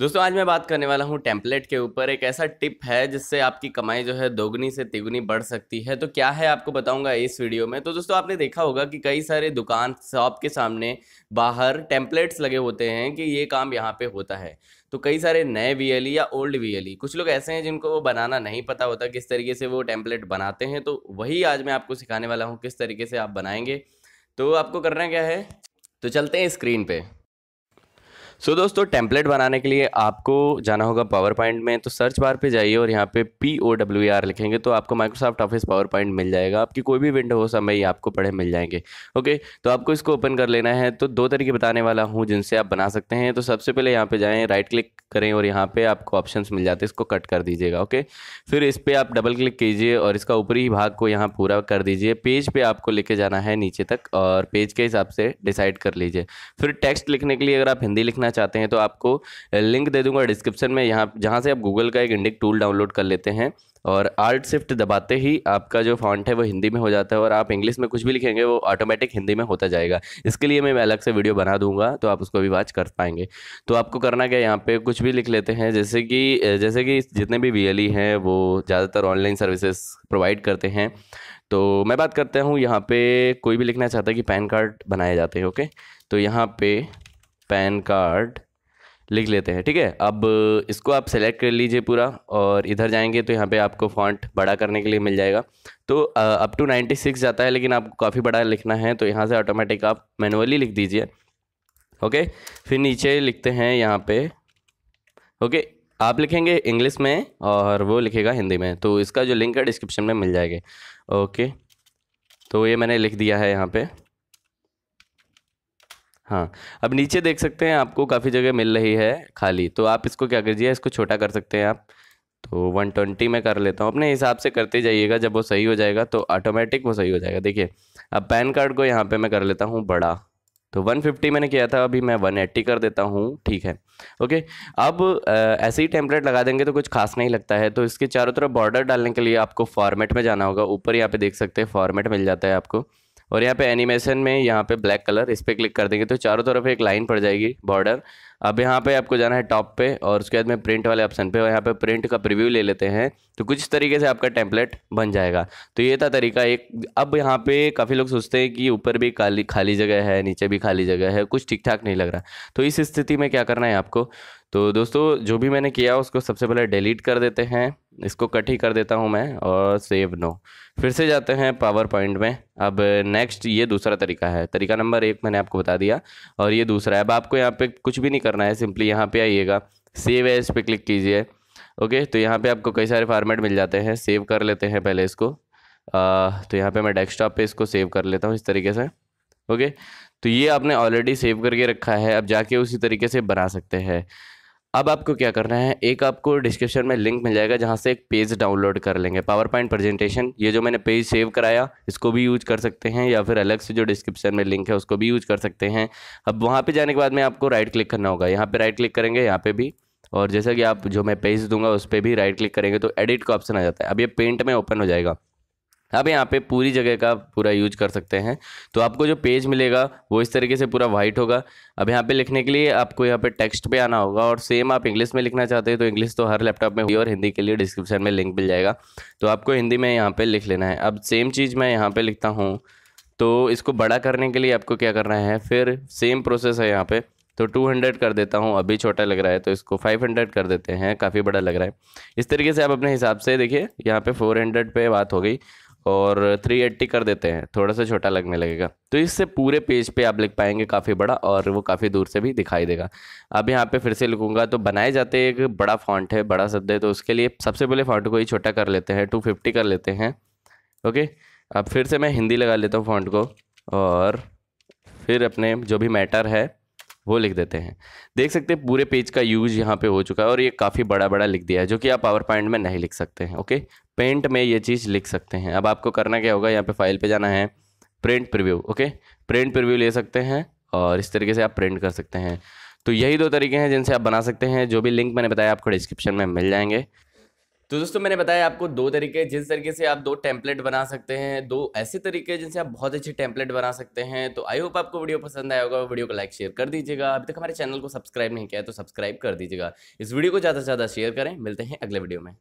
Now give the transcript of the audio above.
दोस्तों आज मैं बात करने वाला हूँ टेम्पलेट के ऊपर एक ऐसा टिप है जिससे आपकी कमाई जो है दोगुनी से तिगुनी बढ़ सकती है तो क्या है आपको बताऊंगा इस वीडियो में तो दोस्तों आपने देखा होगा कि कई सारे दुकान शॉप के सामने बाहर टेम्पलेट्स लगे होते हैं कि ये काम यहाँ पे होता है तो कई सारे नए वी e या ओल्ड वी e। कुछ लोग ऐसे हैं जिनको वो बनाना नहीं पता होता किस तरीके से वो टेम्पलेट बनाते हैं तो वही आज मैं आपको सिखाने वाला हूँ किस तरीके से आप बनाएंगे तो आपको करना क्या है तो चलते हैं स्क्रीन पर सो so, दोस्तों टेम्पलेट बनाने के लिए आपको जाना होगा पावर पॉइंट में तो सर्च बार पे जाइए और यहाँ पे पी ओ डब्ल्यू आर लिखेंगे तो आपको माइक्रोसॉफ्ट ऑफिस पावर पॉइंट मिल जाएगा आपकी कोई भी विंडो हो समय आपको पढ़े मिल जाएंगे ओके तो आपको इसको ओपन कर लेना है तो दो तरीके बताने वाला हूँ जिनसे आप बना सकते हैं तो सबसे पहले यहाँ पर जाएँ राइट क्लिक करें और यहाँ पर आपको ऑप्शन मिल जाते हैं इसको कट कर दीजिएगा ओके फिर इस पर आप डबल क्लिक कीजिए और इसका ऊपरी भाग को यहाँ पूरा कर दीजिए पेज पर आपको लेके जाना है नीचे तक और पेज के हिसाब से डिसाइड कर लीजिए फिर टेक्स्ट लिखने के लिए अगर आप हिंदी लिखना चाहते हैं तो आपको लिंक दे दूंगा डिस्क्रिप्शन में यहाँ जहाँ से आप गूगल का एक इंडिक टूल डाउनलोड कर लेते हैं और आर्ट शिफ्ट दबाते ही आपका जो फॉन्ट है वो हिंदी में हो जाता है और आप इंग्लिश में कुछ भी लिखेंगे वो ऑटोमेटिक हिंदी में होता जाएगा इसके लिए मैं अलग से वीडियो बना दूंगा तो आप उसको भी वॉच कर पाएंगे तो आपको करना क्या यहाँ पे कुछ भी लिख लेते हैं जैसे कि जैसे कि जितने भी वी e हैं वो ज़्यादातर ऑनलाइन सर्विसेज प्रोवाइड करते हैं तो मैं बात करता हूँ यहाँ पे कोई भी लिखना चाहता है कि पैन कार्ड बनाए जाते हैं ओके तो यहाँ पे पैन कार्ड लिख लेते हैं ठीक है अब इसको आप सेलेक्ट कर लीजिए पूरा और इधर जाएंगे तो यहाँ पे आपको फॉन्ट बड़ा करने के लिए मिल जाएगा तो अप टू नाइन्टी सिक्स जाता है लेकिन आपको काफ़ी बड़ा लिखना है तो यहाँ से ऑटोमेटिक आप मैनुअली लिख दीजिए ओके फिर नीचे लिखते हैं यहाँ पे ओके आप लिखेंगे इंग्लिश में और वो लिखेगा हिंदी में तो इसका जो लिंक है डिस्क्रिप्शन में मिल जाएगा ओके तो ये मैंने लिख दिया है यहाँ पर हाँ अब नीचे देख सकते हैं आपको काफ़ी जगह मिल रही है खाली तो आप इसको क्या कीजिए इसको छोटा कर सकते हैं आप तो 120 में कर लेता हूँ अपने हिसाब से करते जाइएगा जब वो सही हो जाएगा तो ऑटोमेटिक वो सही हो जाएगा देखिए अब पैन कार्ड को यहाँ पे मैं कर लेता हूँ बड़ा तो 150 मैंने किया था अभी मैं 180 कर देता हूँ ठीक है ओके अब ऐसे ही टेम्पलेट लगा देंगे तो कुछ खास नहीं लगता है तो इसके चारों तरफ बॉर्डर डालने के लिए आपको फॉर्मेट में जाना होगा ऊपर यहाँ पे देख सकते हैं फॉर्मेट मिल जाता है आपको और यहाँ पे एनिमेशन में यहाँ पे ब्लैक कलर इस पर क्लिक कर देंगे तो चारों तरफ एक लाइन पड़ जाएगी बॉर्डर अब यहाँ पे आपको जाना है टॉप पे और उसके बाद में प्रिंट वाले ऑप्शन पे और यहाँ पे प्रिंट का प्रीव्यू ले लेते हैं तो कुछ तरीके से आपका टेम्पलेट बन जाएगा तो ये था तरीका एक अब यहाँ पे काफ़ी लोग सोचते हैं कि ऊपर भी खाली खाली जगह है नीचे भी खाली जगह है कुछ ठीक ठाक नहीं लग रहा तो इस स्थिति में क्या करना है आपको तो दोस्तों जो भी मैंने किया उसको सबसे पहले डिलीट कर देते हैं इसको कट ही कर देता हूँ मैं और सेव नो फिर से जाते हैं पावर पॉइंट में अब नेक्स्ट ये दूसरा तरीका है तरीका नंबर एक मैंने आपको बता दिया और ये दूसरा है अब आपको यहाँ पे कुछ भी नहीं कर करना है सिंपली यहाँ पे आइएगा सेव एज पे क्लिक कीजिए ओके तो यहाँ पे आपको कई सारे फार्मेट मिल जाते हैं सेव कर लेते हैं पहले इसको आ, तो यहाँ पे मैं डेस्कटॉप पे इसको सेव कर लेता हूँ इस तरीके से ओके तो ये आपने ऑलरेडी सेव करके रखा है अब जाके उसी तरीके से बना सकते हैं अब आपको क्या करना है एक आपको डिस्क्रिप्शन में लिंक मिल जाएगा जहाँ से एक पेज डाउनलोड कर लेंगे पावर पॉइंट प्रेजेंटेशन ये जो मैंने पेज सेव कराया इसको भी यूज कर सकते हैं या फिर अलग से जो डिस्क्रिप्शन में लिंक है उसको भी यूज कर सकते हैं अब वहाँ पे जाने के बाद में आपको राइट क्लिक करना होगा यहाँ पर राइट क्लिक करेंगे यहाँ पर भी और जैसा कि आप जो मैं पेज दूंगा उस पर भी राइट क्लिक करेंगे तो एडिट का ऑप्शन आ जाता है अब ये पेंट में ओपन हो जाएगा आप यहाँ पे पूरी जगह का पूरा यूज कर सकते हैं तो आपको जो पेज मिलेगा वो इस तरीके से पूरा वाइट होगा अब यहाँ पे लिखने के लिए आपको यहाँ पे टेक्स्ट पे आना होगा और सेम आप इंग्लिश में लिखना चाहते हैं तो इंग्लिश तो हर लैपटॉप में हुई और हिंदी के लिए डिस्क्रिप्शन में लिंक मिल जाएगा तो आपको हिंदी में यहाँ पर लिख लेना है अब सेम चीज़ मैं यहाँ पर लिखता हूँ तो इसको बड़ा करने के लिए आपको क्या करना है फिर सेम प्रोसेस है यहाँ पर तो 200 कर देता हूँ अभी छोटा लग रहा है तो इसको 500 कर देते हैं काफ़ी बड़ा लग रहा है इस तरीके से आप अपने हिसाब से देखिए यहाँ पे 400 पे बात हो गई और 380 कर देते हैं थोड़ा सा छोटा लगने लगेगा तो इससे पूरे पेज पे आप लिख पाएंगे काफ़ी बड़ा और वो काफ़ी दूर से भी दिखाई देगा अब यहाँ पे फिर से लिखूंगा तो बनाए जाते एक बड़ा फॉन्ट है बड़ा शब्द है तो उसके लिए सबसे पहले फॉन्ट को ही छोटा कर लेते हैं टू फिफ्टी कर लेते हैं ओके अब फिर से मैं हिंदी लगा लेता हूँ फॉन्ट को और फिर अपने जो भी मैटर है वो लिख देते हैं देख सकते हैं पूरे पेज का यूज यहाँ पे हो चुका है और ये काफ़ी बड़ा बड़ा लिख दिया है जो कि आप पावर पॉइंट में नहीं लिख सकते हैं ओके पेंट में ये चीज़ लिख सकते हैं अब आपको करना क्या होगा यहाँ पे फाइल पे जाना है print preview okay print preview ले सकते हैं और इस तरीके से आप प्रिंट कर सकते हैं तो यही दो तरीके हैं जिनसे आप बना सकते हैं जो भी लिंक मैंने बताया आपको डिस्क्रिप्शन में मिल जाएंगे तो दोस्तों मैंने बताया आपको दो तरीके जिस तरीके से आप दो टेम्पलेट बना सकते हैं दो ऐसे तरीके जिनसे आप बहुत अच्छे टेम्पलेट बना सकते हैं तो आई होप आपको वीडियो पसंद आया होगा वीडियो को लाइक शेयर कर दीजिएगा अभी तक हमारे चैनल को सब्सक्राइब नहीं किया है तो सब्सक्राइब कर दीजिएगा इस वीडियो को ज़्यादा से ज़्यादा शेयर करें मिलते हैं अगले वीडियो में